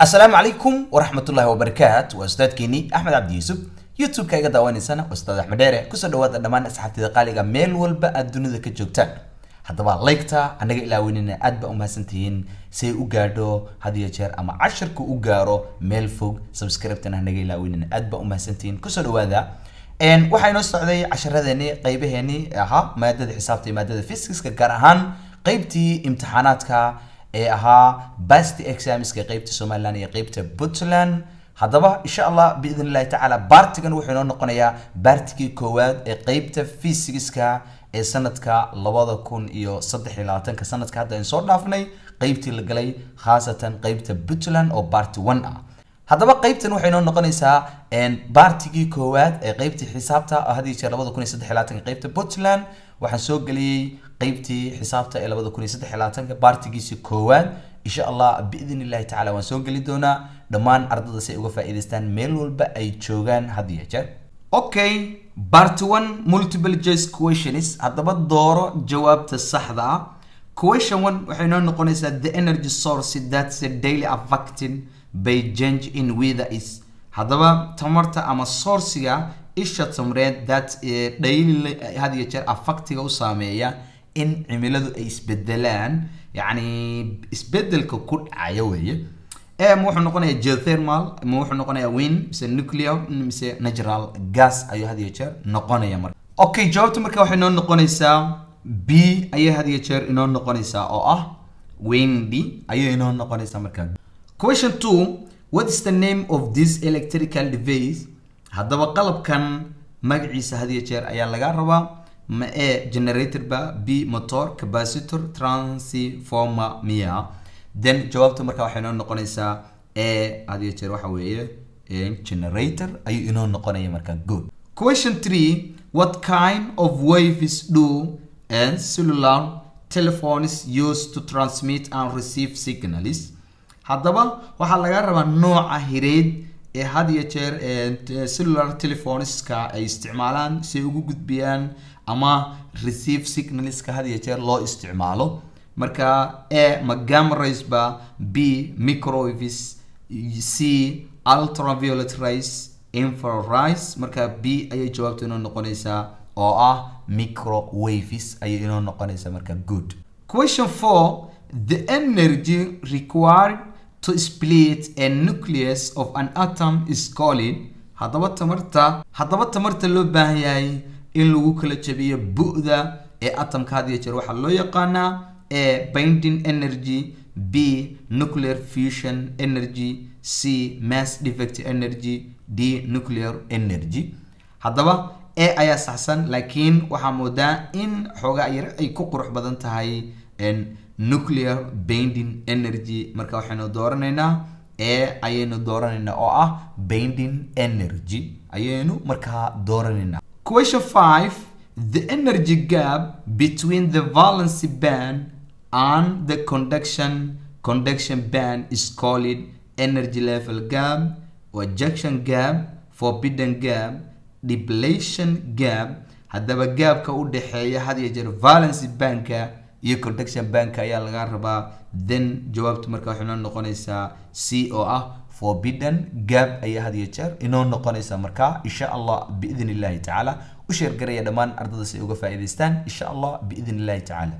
asalaamu calaykum waraxmatullahi wabarakaat waa ustaadkeenii axmed cabdi yuusuf youtube-ka iga daawanaysana ustaad axmed dheere kusoo dhawaada dhammaan asxaabtida qaaliga meel walba aad dunida ka joogtaan haddaba laygta annaga ilaaweynina aad baa umahadsantihiin say u gaadho hadiyo jeer ama cashirka u gaaro meel fog subscribtan anaga ilaaweynina aad baa umahadsantihiin kusoo dhawaada waxaa inoo socday casharadeenii qeybaheennii ahaa maadada xisaabta iyo maadada fiskiska gaar ahaan qeybtii imtixaanaadka ee ahaa basti examiska qeybta somaliland iyo qeybta puntland haddaba insha allah biidn illahi tacaala baartigan wuxuu inoo noqonayaa baartigii koowaad ee qeybta fysigiska ee sanadka labada kun iyo saddex iyo labaatanka sanadka hadda aan soo dhaafnay qeybtii la galay khaasatan qeybta puntland oo baarti one ah haddaba qaybtan waxay noo noqonaysaa baartigii koowaad ee qaybtii xisaabta oo hadiyo jeer labada kun iyo saddex labaatanka qaybta puntland waxaan soo geliyey qaybtii xisaabta ee labada kun iyo saddex labaatanka baartigiisi koowaad insha allah biidn illahi tacala waan soo geli doonaa dhammaan ardada si ay uga faa'iidaystaan meel walba ay joogaan hadiyo jeer okay bart one multiple choice questions haddaba dooro jawaabta saxda ah question one waxay noo noqonaysaa the energy source that's daily affecting bayjange in wither is haddaba tamarta ama sourciga isha tamreed that dhayli had iyo jeer afaktiga ah, u saameeya in cimiladu ay isbedelaan yacni isbedelka ku dhacaya weeye ma wuxuu noqonaya geothermal ma wuxuu noqonaya win mise nuclear mise natural gas ayuu had iyo jeer noqonaya marka okay jawaabta marka waxay inoo noqonaysaa b ayay had iyo jeer inoo noqonaysaa oo ah windy ayay inoo noqonaysaa markaa question two what is the name of this electrical device haddaba qalabkan magaciisa hadiyo jeer ayaa lagaa rabaa ma e generatorba b motor capacitor transformer miya then jawaabta marka waxay inoo noqonaysaa e hadiyo jeer waxa weeye generator ayuu inoo noqonaya markaa good question three what kind of waves do and cellular telephones use to transmit and receive signals haddaba waxaa laga rabaa nooca hireyd ee had iyo jeer cellular telephoneska ay isticmaalaan si ay ugu gudbiyaan ama receive signaliska had iyo jeer loo isticmaalo marka a magam ba b microvis c ultraviolet rice infrarice marka b ayay jawaabta inoo noqonaysaa oo ah microwavis ayay inoo noqonaysaa marka good question four the energy required to split a nucleus of an atom is called haddaba tamarta haddaba tamarta loo baahan yahay in lagu kala jabiyo buda da ee atomka had iyo jeer waxaa loo yaqaanaa a binding energy b nuclear fusion energy c mass defect energy d nuclear energy haddaba e ayaa saxsan laakiin waxaa moodaa in xoogaa yar ay ku qurux badan tahay nuclear bending energy marka waxaynu dooranaynaa ee ayaynu dooranaynaa oo ah bending energy ayaynu markaa dooranaynaa question five the energy gap between the valency band and the conduction conduction band is called energy level gap rejection gap forbidden gap depletion gap haddaba gaabka u dhexeeya had iyo jeer valency bandka iyo conduction bank ayaa lagaa rabaa then jawaabta marka waxay noo noqonaysaa c oo ah forbidden gab ayaa had iyo jeer inoo noqonaysa markaa insha allah biidn illahi tacaala u sheergaraya dhammaan ardadaas ay uga faa'iidaystaan insha allah biidn illahi tacaala